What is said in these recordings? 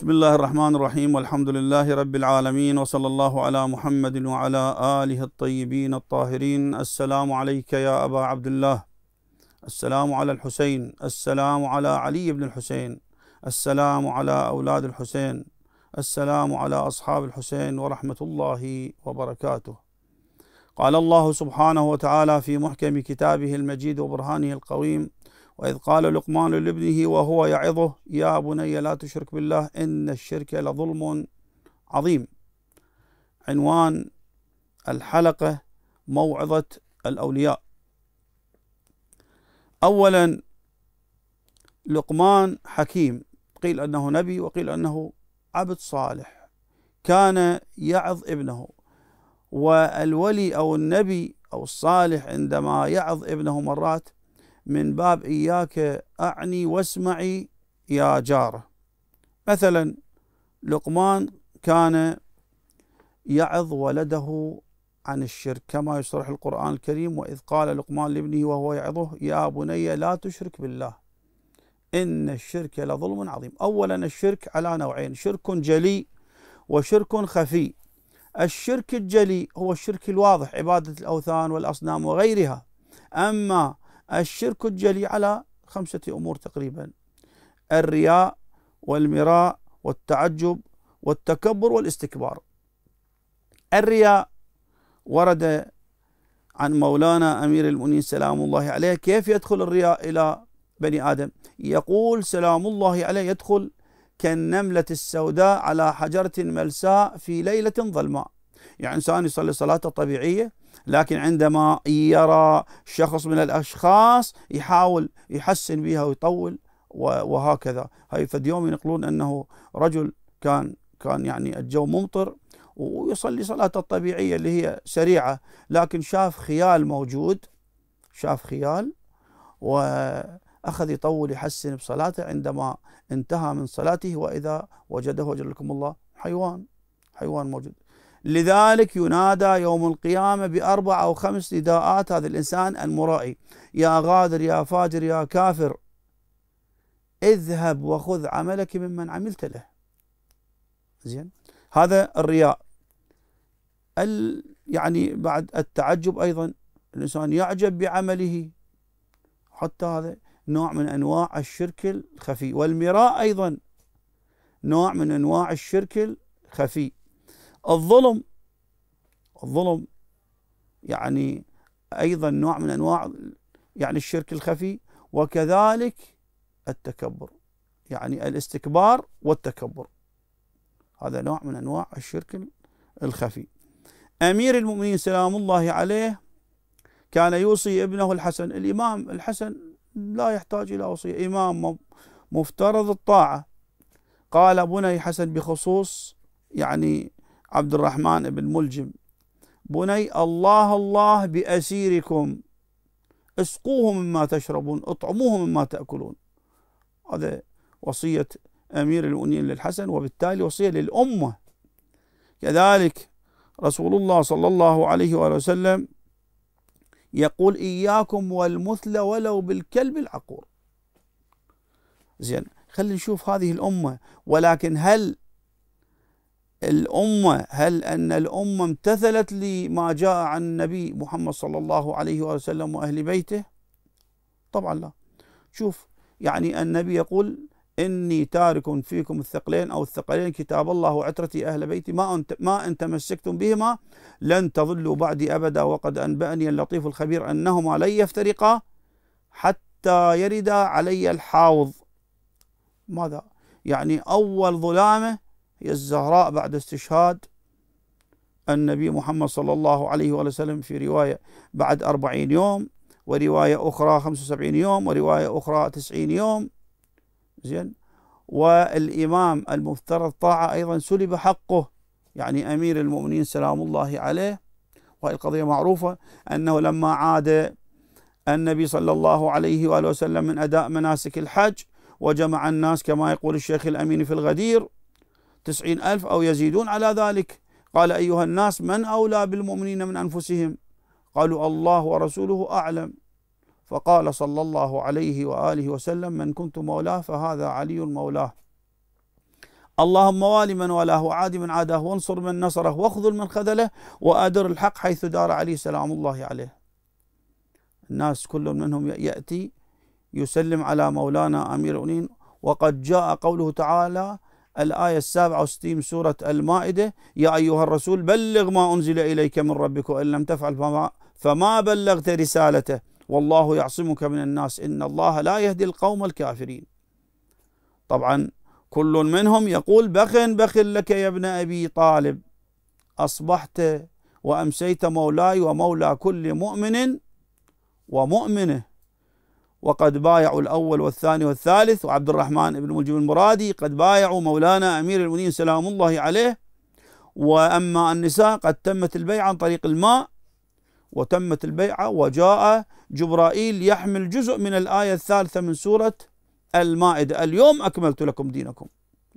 بسم الله الرحمن الرحيم والحمد لله رب العالمين وصلى الله على محمد وعلى آله الطيبين الطاهرين السلام عليك يا أبا عبد الله السلام على الحسين السلام على علي بن الحسين السلام على أولاد الحسين السلام على أصحاب الحسين ورحمة الله وبركاته قال الله سبحانه وتعالى في محكم كتابه المجيد وبرهانه القويم وإذ قال لقمان لابنه وهو يعظه يا بني لا تشرك بالله إن الشرك لظلم عظيم عنوان الحلقة موعظة الأولياء أولا لقمان حكيم قيل أنه نبي وقيل أنه عبد صالح كان يعظ ابنه والولي أو النبي أو الصالح عندما يعظ ابنه مرات من باب إياك أعني واسمعي يا جارة مثلا لقمان كان يعظ ولده عن الشرك كما يشرح القرآن الكريم وإذ قال لقمان لابنه وهو يعظه يا بني لا تشرك بالله إن الشرك لظلم عظيم أولا الشرك على نوعين شرك جلي وشرك خفي الشرك الجلي هو الشرك الواضح عبادة الأوثان والأصنام وغيرها أما الشرك الجلي على خمسة أمور تقريبا الرياء والمراء والتعجب والتكبر والاستكبار الرياء ورد عن مولانا أمير المؤمنين سلام الله عليه كيف يدخل الرياء إلى بني آدم يقول سلام الله عليه يدخل كالنملة السوداء على حجرة ملساء في ليلة ظلماء يعني إنسان يصلي صلاة طبيعية لكن عندما يرى شخص من الأشخاص يحاول يحسن بها ويطول وهكذا هاي فد يوم ينقلون أنه رجل كان كان يعني الجو ممطر ويصلي صلاته الطبيعية اللي هي سريعة لكن شاف خيال موجود شاف خيال وأخذ يطول يحسن بصلاته عندما انتهى من صلاته وإذا وجده وجلكم الله حيوان حيوان موجود لذلك ينادى يوم القيامة بأربع أو خمس نداءات هذا الإنسان المرائي يا غادر يا فاجر يا كافر اذهب وخذ عملك ممن عملت له زين هذا الرياء ال يعني بعد التعجب أيضا الإنسان يعجب بعمله حتى هذا نوع من أنواع الشرك الخفي والمراء أيضا نوع من أنواع الشرك الخفي الظلم الظلم يعني ايضا نوع من انواع يعني الشرك الخفي وكذلك التكبر يعني الاستكبار والتكبر هذا نوع من انواع الشرك الخفي امير المؤمنين سلام الله عليه كان يوصي ابنه الحسن الامام الحسن لا يحتاج الى وصيه امام مفترض الطاعه قال بني حسن بخصوص يعني عبد الرحمن بن ملجم بني الله الله بأسيركم اسقوه مما تشربون اطعموه مما تأكلون هذا وصية أمير المؤمنين للحسن وبالتالي وصية للأمة كذلك رسول الله صلى الله عليه وآله وسلم يقول إياكم والمثل ولو بالكلب العقور زين خلينا نشوف هذه الأمة ولكن هل الأمة هل أن الأمة امتثلت لما جاء عن النبي محمد صلى الله عليه وسلم وأهل بيته طبعا لا شوف يعني النبي يقول إني تارك فيكم الثقلين أو الثقلين كتاب الله وعترتي أهل بيتي ما, أنت ما إن تمسكتم بهما لن تضلوا بعدي أبدا وقد أنبأني اللطيف الخبير أنهما لن يفترقا حتى يردا علي الحاوض ماذا يعني أول ظلامة هي الزهراء بعد استشهاد النبي محمد صلى الله عليه وسلم في رواية بعد أربعين يوم ورواية أخرى خمسة وسبعين يوم ورواية أخرى تسعين يوم زين والإمام المفترض طاعة أيضا سلب حقه يعني أمير المؤمنين سلام الله عليه وهي القضية معروفة أنه لما عاد النبي صلى الله عليه وآله وسلم من أداء مناسك الحج وجمع الناس كما يقول الشيخ الأمين في الغدير تسعين ألف أو يزيدون على ذلك قال أيها الناس من أولى بالمؤمنين من أنفسهم قالوا الله ورسوله أعلم فقال صلى الله عليه وآله وسلم من كنت مولاه فهذا علي مولاه اللهم وال من والاه وعادي من عاداه وانصر من نصره واخذل من خذله وادر الحق حيث دار عليه سلام الله عليه الناس كل منهم يأتي يسلم على مولانا أمير المؤمنين وقد جاء قوله تعالى الآية السابعة وستين سورة المائدة يا أيها الرسول بلغ ما أنزل إليك من ربك وإن لم تفعل فما, فما بلغت رسالته والله يعصمك من الناس إن الله لا يهدي القوم الكافرين طبعا كل منهم يقول بخ بخ لك يا ابن أبي طالب أصبحت وأمسيت مولاي ومولى كل مؤمن ومؤمنه وقد بايعوا الأول والثاني والثالث وعبد الرحمن بن مجيب المرادي قد بايعوا مولانا أمير المؤمنين سلام الله عليه وأما النساء قد تمت البيعة عن طريق الماء وتمت البيعة وجاء جبرائيل يحمل جزء من الآية الثالثة من سورة المائدة اليوم أكملت لكم دينكم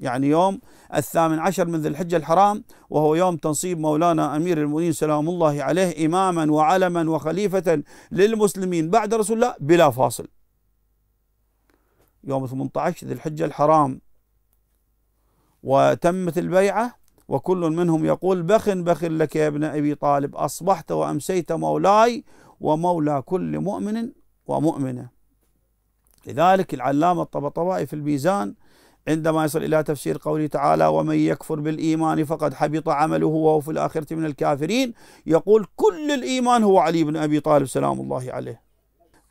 يعني يوم الثامن عشر من ذي الحجة الحرام وهو يوم تنصيب مولانا أمير المؤمنين سلام الله عليه إماما وعلما وخليفة للمسلمين بعد رسول الله بلا فاصل يوم 18 ذي الحجة الحرام وتمت البيعة وكل منهم يقول بخ بخ لك يا ابن أبي طالب أصبحت وأمسيت مولاي ومولى كل مؤمن ومؤمنة لذلك العلامة الطبطبائي في الميزان عندما يصل إلى تفسير قوله تعالى ومن يكفر بالإيمان فقد حبط عمله وهو في الآخرة من الكافرين يقول كل الإيمان هو علي بن أبي طالب سلام الله عليه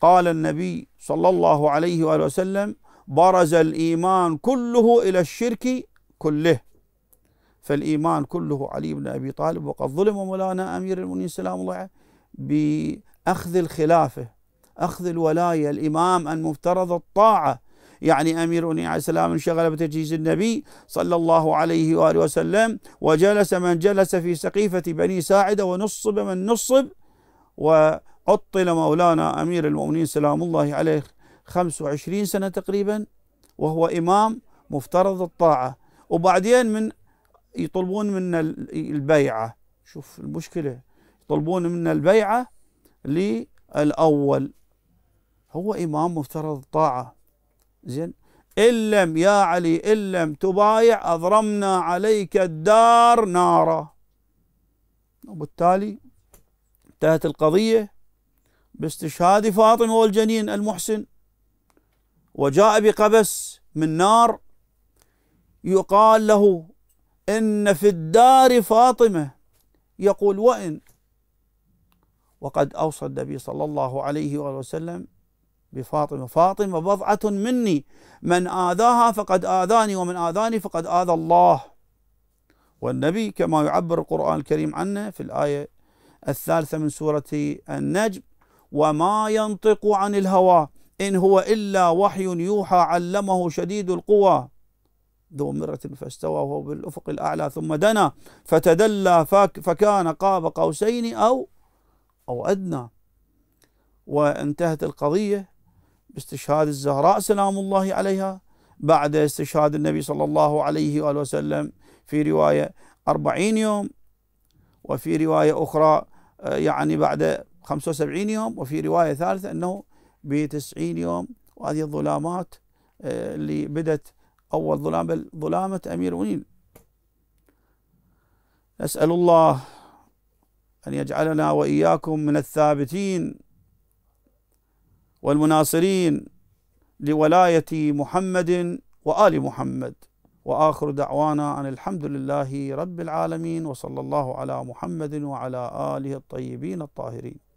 قال النبي صلى الله عليه وآله وسلم برز الإيمان كله إلى الشرك كله فالإيمان كله علي بن أبي طالب وقد ظلم مولانا أمير المؤمنين سلام الله عليه بأخذ الخلافة أخذ الولاية الإمام المفترض الطاعة يعني أميرنا عليه السلام انشغل بتجهيز النبي صلى الله عليه وآله وسلم وجلس من جلس في سقيفة بني ساعدة ونصب من نصب وعطل مولانا أمير المؤمنين سلام الله عليه 25 سنة تقريبا وهو إمام مفترض الطاعة وبعدين من يطلبون منا البيعة شوف المشكلة يطلبون منا البيعة للأول هو إمام مفترض الطاعة زين إن لم يا علي إن لم تبايع أضرمنا عليك الدار نارا وبالتالي انتهت القضية باستشهاد فاطمة والجنين المحسن وجاء بقبس من نار يقال له إن في الدار فاطمة يقول وإن وقد أوصى النبي صلى الله عليه وآله وسلم بفاطمة فاطمة بضعة مني من آذاها فقد آذاني ومن آذاني فقد آذى الله والنبي كما يعبر القرآن الكريم عنه في الآية الثالثة من سورة النجم وما ينطق عن الهوى إن هو إلا وحي يوحى علمه شديد القوى ذو مرة فاستوى وهو بالأفق الأعلى ثم دنا فتدلى فكان قاب قوسين أو أو أدنى وانتهت القضية باستشهاد الزهراء سلام الله عليها بعد استشهاد النبي صلى الله عليه وآله وسلم في رواية أربعين يوم وفي رواية أخرى آه، يعني بعد 75 يوم وفي رواية ثالثة أنه بتسعين يوم وهذه الظلامات آه، اللي بدت أول ظلام ظلامة أمير المؤمنين نسأل الله أن يجعلنا وإياكم من الثابتين والمناصرين لولاية محمد وآل محمد وآخر دعوانا أن الحمد لله رب العالمين وصلى الله على محمد وعلى آله الطيبين الطاهرين